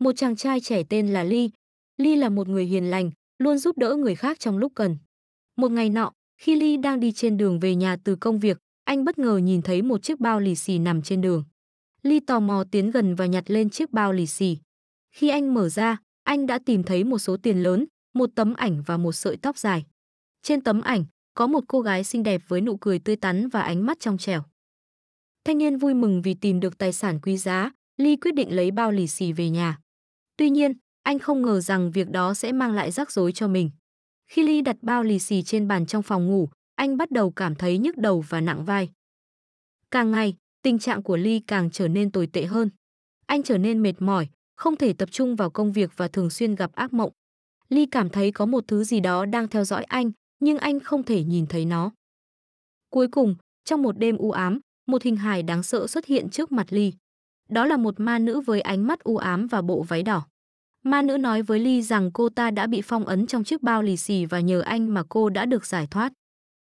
một chàng trai trẻ tên là Ly. Ly là một người hiền lành, luôn giúp đỡ người khác trong lúc cần. Một ngày nọ, khi Ly đang đi trên đường về nhà từ công việc, anh bất ngờ nhìn thấy một chiếc bao lì xì nằm trên đường. Ly tò mò tiến gần và nhặt lên chiếc bao lì xì. Khi anh mở ra, anh đã tìm thấy một số tiền lớn, một tấm ảnh và một sợi tóc dài. Trên tấm ảnh, có một cô gái xinh đẹp với nụ cười tươi tắn và ánh mắt trong trẻo. Thanh niên vui mừng vì tìm được tài sản quý giá, Ly quyết định lấy bao lì xì về nhà. Tuy nhiên, anh không ngờ rằng việc đó sẽ mang lại rắc rối cho mình. Khi Ly đặt bao lì xì trên bàn trong phòng ngủ, anh bắt đầu cảm thấy nhức đầu và nặng vai. Càng ngày, tình trạng của Ly càng trở nên tồi tệ hơn. Anh trở nên mệt mỏi, không thể tập trung vào công việc và thường xuyên gặp ác mộng. Ly cảm thấy có một thứ gì đó đang theo dõi anh, nhưng anh không thể nhìn thấy nó. Cuối cùng, trong một đêm u ám, một hình hài đáng sợ xuất hiện trước mặt Ly. Đó là một ma nữ với ánh mắt u ám và bộ váy đỏ. Ma nữ nói với Ly rằng cô ta đã bị phong ấn trong chiếc bao lì xì và nhờ anh mà cô đã được giải thoát.